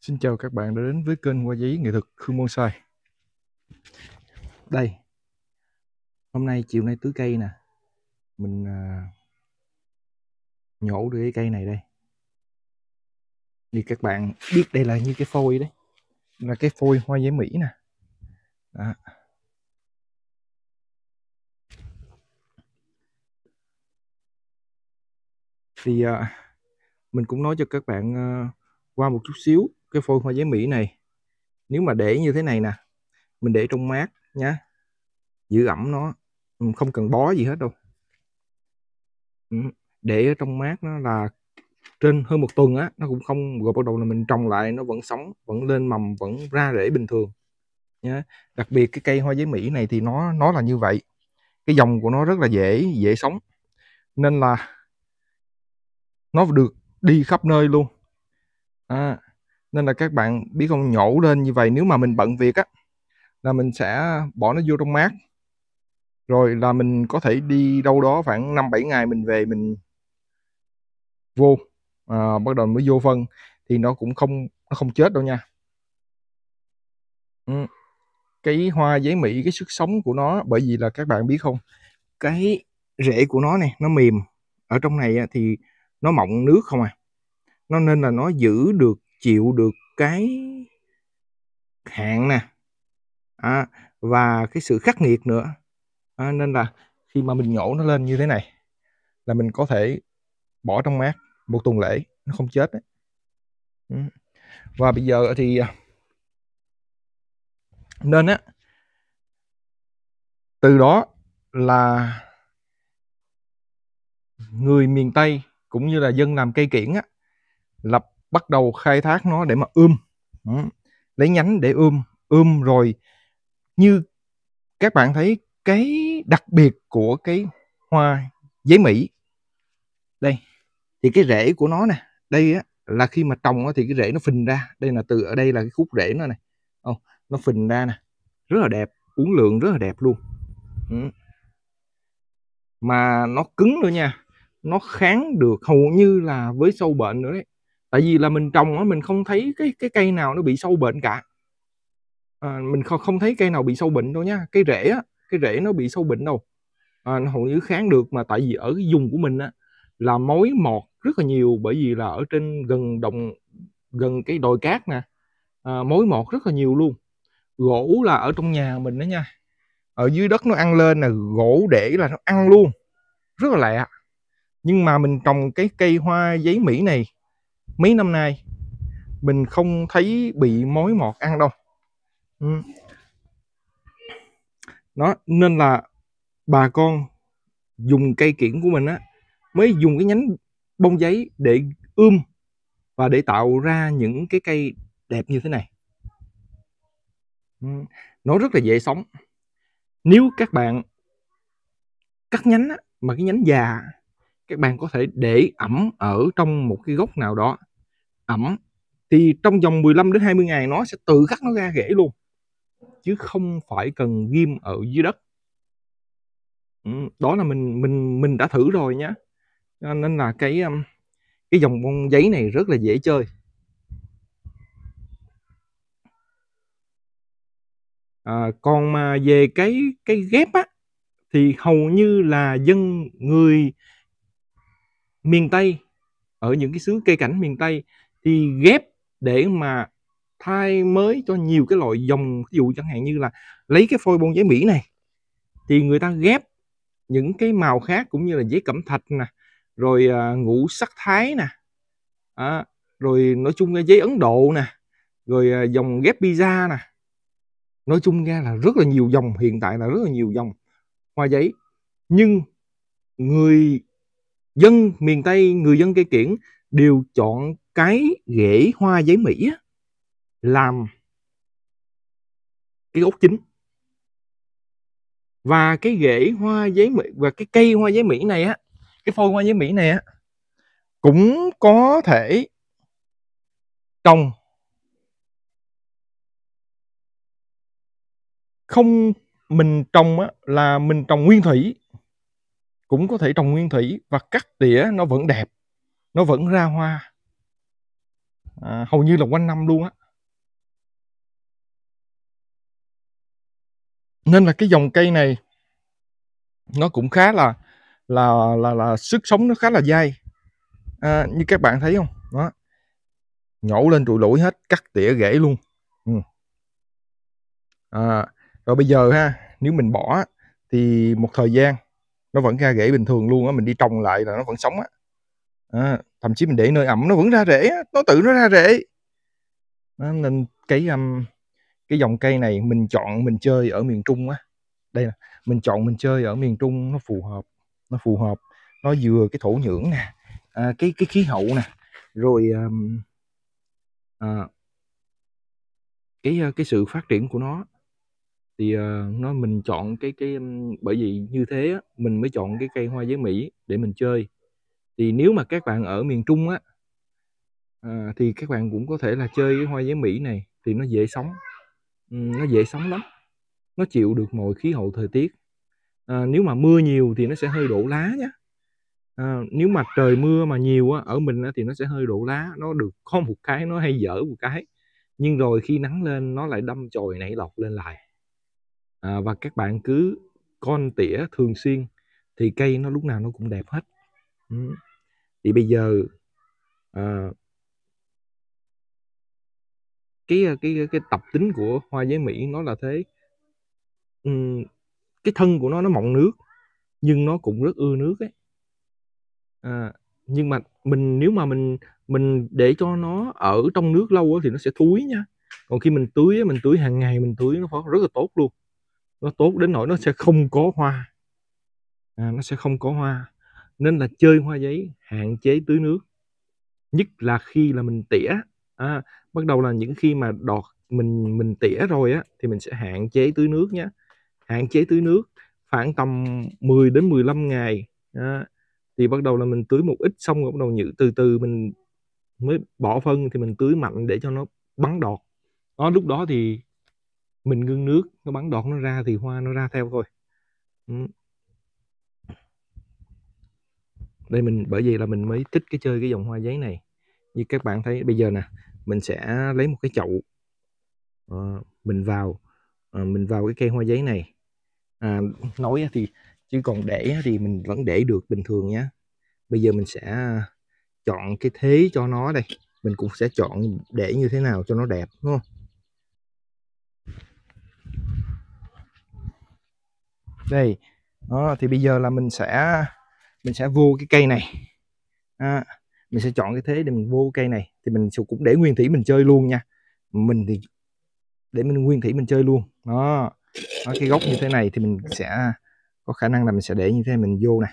Xin chào các bạn đã đến với kênh Hoa Giấy Nghệ thuật Khương sai Đây Hôm nay chiều nay tưới cây nè Mình à, nhổ được cái cây này đây Như các bạn biết đây là như cái phôi đấy Là cái phôi hoa giấy Mỹ nè Đó. Thì à, mình cũng nói cho các bạn à, qua một chút xíu cái phôi hoa giấy Mỹ này nếu mà để như thế này nè mình để trong mát nhá giữ ẩm nó ừ, không cần bó gì hết đâu ừ, để ở trong mát nó là trên hơn một tuần á nó cũng không rồi bắt đầu là mình trồng lại nó vẫn sống vẫn lên mầm vẫn ra rễ bình thường nhá đặc biệt cái cây hoa giấy mỹ này thì nó nó là như vậy cái dòng của nó rất là dễ dễ sống nên là nó được đi khắp nơi luôn à, nên là các bạn biết không nhổ lên như vậy nếu mà mình bận việc á là mình sẽ bỏ nó vô trong mát rồi là mình có thể đi đâu đó khoảng 5-7 ngày mình về mình vô à, bắt đầu mới vô phân thì nó cũng không nó không chết đâu nha ừ, cái hoa giấy mỹ cái sức sống của nó bởi vì là các bạn biết không cái rễ của nó này nó mềm ở trong này thì nó mọng nước không à nó nên là nó giữ được chịu được cái hạn nè à, và cái sự khắc nghiệt nữa à, nên là khi mà mình nhổ nó lên như thế này là mình có thể bỏ trong mát một tuần lễ nó không chết đấy. Ừ. và bây giờ thì à, nên á từ đó là người miền Tây cũng như là dân làm cây kiển á lập bắt đầu khai thác nó để mà ươm lấy nhánh để ươm ươm rồi như các bạn thấy cái đặc biệt của cái hoa giấy mỹ đây thì cái rễ của nó nè đây á, là khi mà trồng thì cái rễ nó phình ra đây là từ ở đây là cái khúc rễ nó này không oh, nó phình ra nè rất là đẹp uống lượng rất là đẹp luôn mà nó cứng nữa nha nó kháng được hầu như là với sâu bệnh nữa đấy tại vì là mình trồng á mình không thấy cái cái cây nào nó bị sâu bệnh cả à, mình không không thấy cây nào bị sâu bệnh đâu nha cái rễ á cái rễ nó bị sâu bệnh đâu à, nó hầu như kháng được mà tại vì ở cái vùng của mình á là mối mọt rất là nhiều bởi vì là ở trên gần đồng gần cái đồi cát nè à, mối mọt rất là nhiều luôn gỗ là ở trong nhà mình đó nha ở dưới đất nó ăn lên là gỗ để là nó ăn luôn rất là lạ nhưng mà mình trồng cái cây hoa giấy mỹ này mấy năm nay mình không thấy bị mối mọt ăn đâu ừ. đó nên là bà con dùng cây kiển của mình á mới dùng cái nhánh bông giấy để ươm và để tạo ra những cái cây đẹp như thế này ừ. nó rất là dễ sống nếu các bạn cắt nhánh á, mà cái nhánh già các bạn có thể để ẩm ở trong một cái gốc nào đó ẩm thì trong vòng 15 đến 20 ngày nó sẽ tự cắt nó ra rễ luôn chứ không phải cần ghim ở dưới đất ừ, đó là mình mình mình đã thử rồi nhá nên là cái um, cái dòng bông giấy này rất là dễ chơi à, còn mà về cái cái ghép á thì hầu như là dân người miền tây ở những cái xứ cây cảnh miền tây thì ghép để mà thay mới cho nhiều cái loại dòng ví dụ chẳng hạn như là lấy cái phôi bông giấy Mỹ này thì người ta ghép những cái màu khác cũng như là giấy cẩm thạch nè rồi à, ngũ sắc thái nè à, rồi nói chung là giấy Ấn Độ nè rồi à, dòng ghép pizza nè nói chung ra là rất là nhiều dòng hiện tại là rất là nhiều dòng hoa giấy nhưng người dân miền Tây người dân cây kiển đều chọn cái rễ hoa giấy Mỹ á, làm cái gốc chính và cái rễ hoa giấy Mỹ và cái cây hoa giấy Mỹ này á cái phôi hoa giấy Mỹ này á cũng có thể trồng không mình trồng á, là mình trồng nguyên thủy cũng có thể trồng nguyên thủy và cắt tỉa nó vẫn đẹp nó vẫn ra hoa À, hầu như là quanh năm luôn á nên là cái dòng cây này nó cũng khá là là là là sức sống nó khá là dai à, như các bạn thấy không đó nhổ lên trụi lũi hết cắt tỉa gãy luôn ừ. à, rồi bây giờ ha nếu mình bỏ thì một thời gian nó vẫn ra rễ bình thường luôn á mình đi trồng lại là nó vẫn sống á À, thậm chí mình để nơi ẩm nó vẫn ra rễ nó tự nó ra rễ. Đó, nên cái um, cái dòng cây này mình chọn mình chơi ở miền Trung á. Đây là mình chọn mình chơi ở miền Trung nó phù hợp, nó phù hợp, nó vừa cái thổ nhưỡng nè, à, cái cái khí hậu nè, rồi um, à, cái cái sự phát triển của nó thì uh, nó mình chọn cái cái um, bởi vì như thế á, mình mới chọn cái cây hoa giấy Mỹ để mình chơi thì nếu mà các bạn ở miền Trung á à, thì các bạn cũng có thể là chơi cái hoa giấy Mỹ này thì nó dễ sống ừ, nó dễ sống lắm nó chịu được mọi khí hậu thời tiết à, nếu mà mưa nhiều thì nó sẽ hơi đổ lá nhé à, nếu mà trời mưa mà nhiều á, ở mình á, thì nó sẽ hơi đổ lá nó được có một cái nó hay dở một cái nhưng rồi khi nắng lên nó lại đâm chồi nảy lọc lên lại à, và các bạn cứ con tỉa thường xuyên thì cây nó lúc nào nó cũng đẹp hết ừ thì bây giờ à, à, cái cái cái tập tính của hoa giấy mỹ nó là thế uhm, cái thân của nó nó mọng nước nhưng nó cũng rất ưa nước ấy à, nhưng mà mình nếu mà mình mình để cho nó ở trong nước lâu thì nó sẽ thúi nha còn khi mình tưới mình tưới hàng ngày mình tưới nó rất là tốt luôn nó tốt đến nỗi nó sẽ không có hoa à, nó sẽ không có hoa nên là chơi hoa giấy hạn chế tưới nước nhất là khi là mình tỉa à, bắt đầu là những khi mà đọt mình mình tỉa rồi á thì mình sẽ hạn chế tưới nước nhé hạn chế tưới nước khoảng tầm 10 đến 15 ngày à, thì bắt đầu là mình tưới một ít xong rồi bắt đầu nhự từ từ mình mới bỏ phân thì mình tưới mạnh để cho nó bắn đọt đó lúc đó thì mình ngưng nước nó bắn đọt nó ra thì hoa nó ra theo thôi ừ. đây mình bởi vì là mình mới thích cái chơi cái dòng hoa giấy này như các bạn thấy bây giờ nè mình sẽ lấy một cái chậu à, mình vào à, mình vào cái cây hoa giấy này à, nói thì chứ còn để thì mình vẫn để được bình thường nhé bây giờ mình sẽ chọn cái thế cho nó đây mình cũng sẽ chọn để như thế nào cho nó đẹp đúng không đây đó, thì bây giờ là mình sẽ mình sẽ vô cái cây này à, mình sẽ chọn cái thế để mình vô cây này thì mình cũng để nguyên thủy mình chơi luôn nha mình thì để mình nguyên thủy mình chơi luôn đó, đó cái góc như thế này thì mình sẽ có khả năng là mình sẽ để như thế mình vô nè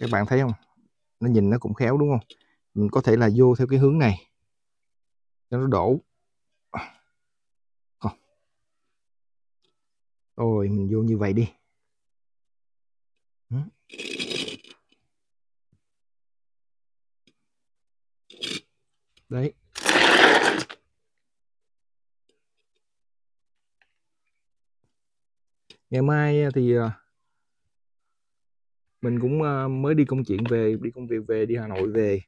các bạn thấy không nó nhìn nó cũng khéo đúng không mình có thể là vô theo cái hướng này cho nó đổ rồi mình vô như vậy đi đấy ngày mai à, thì à, mình cũng à, mới đi công chuyện về đi công việc về đi hà nội về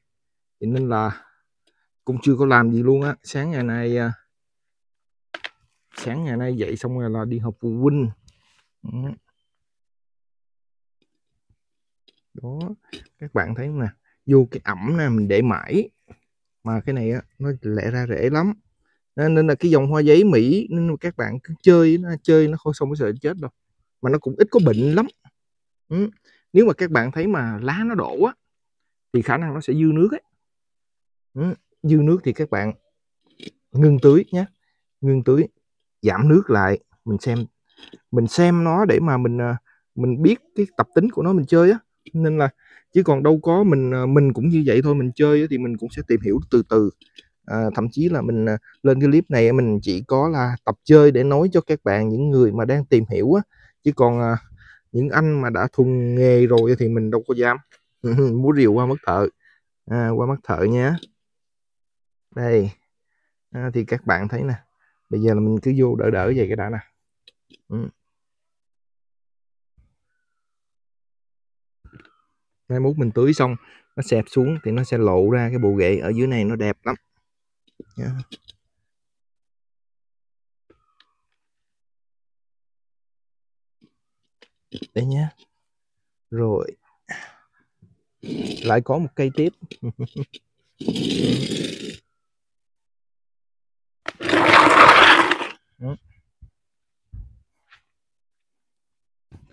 vậy nên là cũng chưa có làm gì luôn á sáng ngày nay sáng ngày nay dậy xong rồi là đi học phụ huynh đó các bạn thấy không nè vô cái ẩm nè mình để mãi mà cái này á nó lẽ ra rễ lắm nên, nên là cái dòng hoa giấy mỹ nên các bạn cứ chơi nó chơi nó không xong cái sợ chết đâu mà nó cũng ít có bệnh lắm ừ. nếu mà các bạn thấy mà lá nó đổ á thì khả năng nó sẽ dư nước ấy ừ. dư nước thì các bạn ngưng tưới nhé ngưng tưới giảm nước lại mình xem mình xem nó để mà mình à, mình biết cái tập tính của nó mình chơi á nên là chứ còn đâu có mình à, mình cũng như vậy thôi mình chơi thì mình cũng sẽ tìm hiểu từ từ à, thậm chí là mình à, lên cái clip này mình chỉ có là tập chơi để nói cho các bạn những người mà đang tìm hiểu á chứ còn à, những anh mà đã thuần nghề rồi thì mình đâu có dám múa rìu qua mất thợ à, qua mất thợ nhé đây à, thì các bạn thấy nè bây giờ là mình cứ vô đỡ đỡ vậy cái đã nè ừ. mai mốt mình tưới xong nó xẹp xuống thì nó sẽ lộ ra cái bộ ghệ ở dưới này nó đẹp lắm yeah. đây nhé rồi lại có một cây tiếp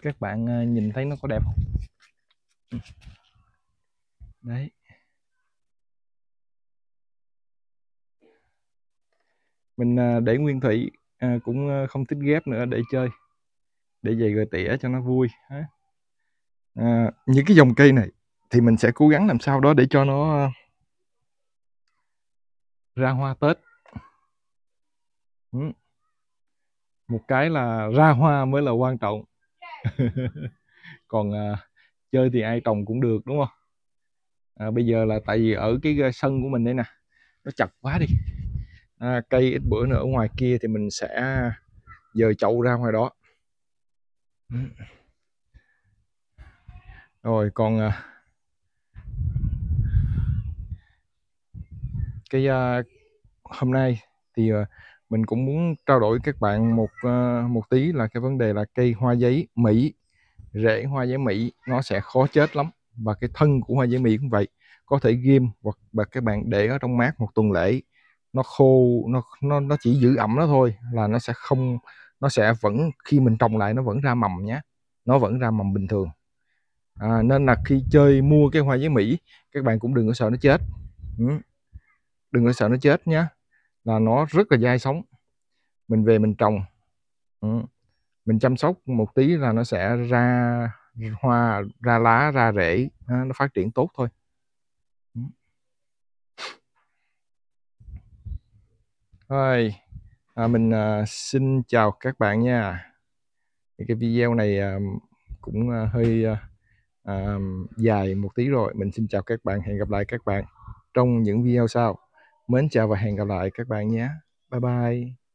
các bạn ờ, nhìn thấy nó có đẹp không đấy mình à, để nguyên thủy à, cũng à, không thích ghép nữa để chơi để về gửi tỉa cho nó vui à, những cái dòng cây này thì mình sẽ cố gắng làm sao đó để cho nó à, ra hoa tết ừ. một cái là ra hoa mới là quan trọng còn à, chơi thì ai trồng cũng được đúng không à, bây giờ là tại vì ở cái sân của mình đây nè nó chặt quá đi à, cây ít bữa nữa ở ngoài kia thì mình sẽ dời chậu ra ngoài đó ừ. rồi còn à, cái uh, hôm nay thì uh, mình cũng muốn trao đổi các bạn một uh, một tí là cái vấn đề là cây hoa giấy Mỹ rễ hoa giấy mỹ nó sẽ khó chết lắm và cái thân của hoa giấy mỹ cũng vậy có thể ghim hoặc và các bạn để ở trong mát một tuần lễ nó khô nó nó nó chỉ giữ ẩm nó thôi là nó sẽ không nó sẽ vẫn khi mình trồng lại nó vẫn ra mầm nhé nó vẫn ra mầm bình thường à, nên là khi chơi mua cái hoa giấy mỹ các bạn cũng đừng có sợ nó chết ừ. đừng có sợ nó chết nhé là nó rất là dai sống mình về mình trồng ừ mình chăm sóc một tí là nó sẽ ra hoa ra lá ra rễ nó phát triển tốt thôi rồi à, mình à, xin chào các bạn nha cái video này à, cũng à, hơi à, à, dài một tí rồi mình xin chào các bạn hẹn gặp lại các bạn trong những video sau mến chào và hẹn gặp lại các bạn nhé bye bye